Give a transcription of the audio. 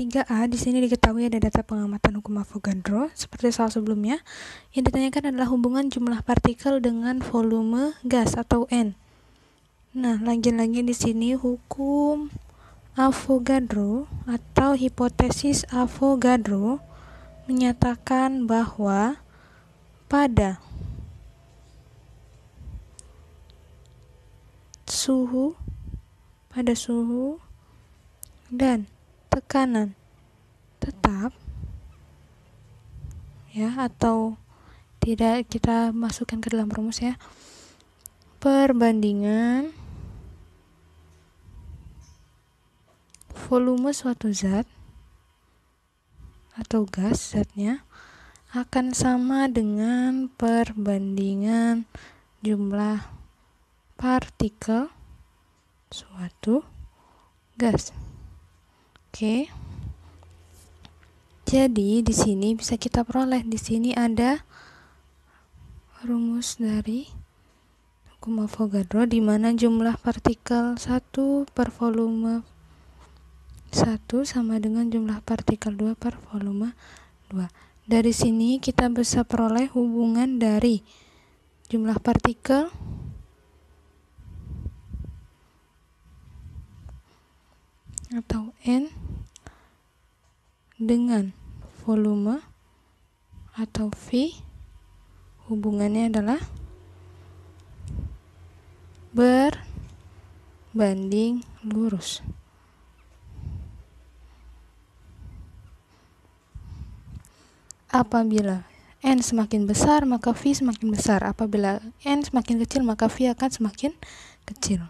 3A di sini diketahui ada data pengamatan hukum Avogadro seperti soal sebelumnya. Yang ditanyakan adalah hubungan jumlah partikel dengan volume gas atau N. Nah, lagi-lagi di sini hukum Avogadro atau hipotesis Avogadro menyatakan bahwa pada suhu pada suhu dan ke kanan tetap ya atau tidak kita masukkan ke dalam rumus ya perbandingan volume suatu zat atau gas zatnya akan sama dengan perbandingan jumlah partikel suatu gas. Oke. Jadi di sini bisa kita peroleh di sini ada rumus dari hukum Avogadro di mana jumlah partikel 1 per volume 1 sama dengan jumlah partikel 2 per volume 2. Dari sini kita bisa peroleh hubungan dari jumlah partikel atau N dengan volume atau V hubungannya adalah berbanding lurus. Apabila N semakin besar, maka V semakin besar. Apabila N semakin kecil, maka V akan semakin kecil.